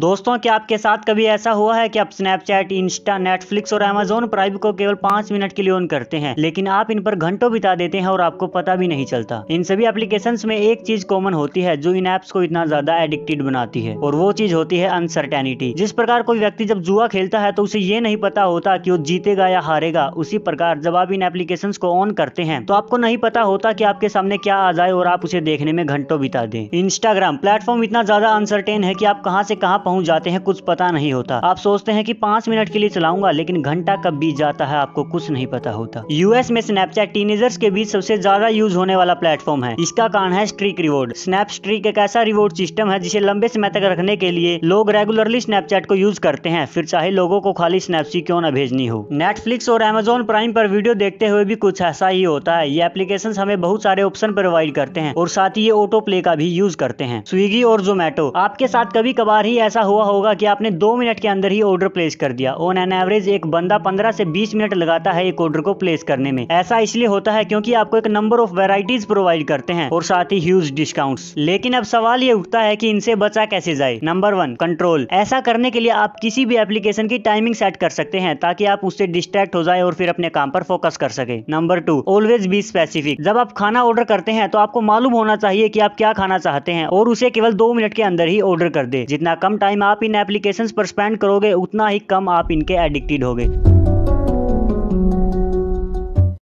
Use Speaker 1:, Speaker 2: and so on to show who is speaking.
Speaker 1: दोस्तों क्या आपके साथ कभी ऐसा हुआ है कि आप स्नैपचैट इंस्टा नेटफ्लिक्स और अमेजोन प्राइम को केवल पांच मिनट के लिए ऑन करते हैं लेकिन आप इन पर घंटों बिता देते हैं और आपको पता भी नहीं चलता इन सभी एप्लीकेशन में एक चीज कॉमन होती है जो इन एप्स को इतना ज्यादा एडिक्टेड बनाती है और वो चीज होती है अनसर्टेनिटी जिस प्रकार कोई व्यक्ति जब जुआ खेलता है तो उसे ये नहीं पता होता की वो जीतेगा या हारेगा उसी प्रकार जब आप इन एप्लीकेशन को ऑन करते हैं तो आपको नहीं पता होता की आपके सामने क्या आ जाए और आप उसे देखने में घंटों बिता दे इंस्टाग्राम प्लेटफॉर्म इतना ज्यादा अनसर्टेन है की आप कहाँ से कहाँ पहुंच जाते हैं कुछ पता नहीं होता आप सोचते हैं कि पांच मिनट के लिए चलाऊंगा लेकिन घंटा कब बीत जाता है आपको कुछ नहीं पता होता यूएस में स्नैपचैट टीनेजर्स के बीच सबसे ज्यादा यूज होने वाला प्लेटफॉर्म है इसका कारण है स्ट्रीक रिवॉर्ड स्नैप स्ट्रीक एक ऐसा रिवॉर्ड सिस्टम है जिसे लंबे समय तक रखने के लिए लोग रेगुलरली स्नैपचैट को यूज करते हैं फिर चाहे लोगों को खाली स्नैपसी क्यों न भेजनी हो नेटफ्लिक्स और एमेजोन प्राइम पर वीडियो देखते हुए भी कुछ ऐसा ही होता है ये एप्लीकेशन हमें बहुत सारे ऑप्शन प्रोवाइड करते हैं और साथ ही ये ऑटो प्ले का भी यूज करते हैं स्विगी और जोमेटो आपके साथ कभी कभार ही ऐसा हुआ होगा कि आपने दो मिनट के अंदर ही ऑर्डर प्लेस कर दिया ऑन एन एवरेज एक बंदा पंद्रह से बीस मिनट लगाता है एक ऑर्डर को प्लेस करने में ऐसा इसलिए होता है क्योंकि आपको एक नंबर ऑफ वेराइटीज प्रोवाइड करते हैं और साथ ही ह्यूज डिस्काउंट लेकिन अब सवाल ये उठता है की इनसे बचा कैसे जाए नंबर वन कंट्रोल ऐसा करने के लिए आप किसी भी एप्लीकेशन की टाइमिंग सेट कर सकते हैं ताकि आप उससे डिस्ट्रैक्ट हो जाए और फिर अपने काम पर फोकस कर सके number two always be specific जब आप खाना ऑर्डर करते हैं तो आपको मालूम होना चाहिए कि आप क्या खाना चाहते हैं और उसे केवल दो मिनट के अंदर ही ऑर्डर कर दे जितना कम टाइम आप इन एप्लीकेशंस पर स्पेंड करोगे उतना ही कम आप इनके एडिक्टेड होगे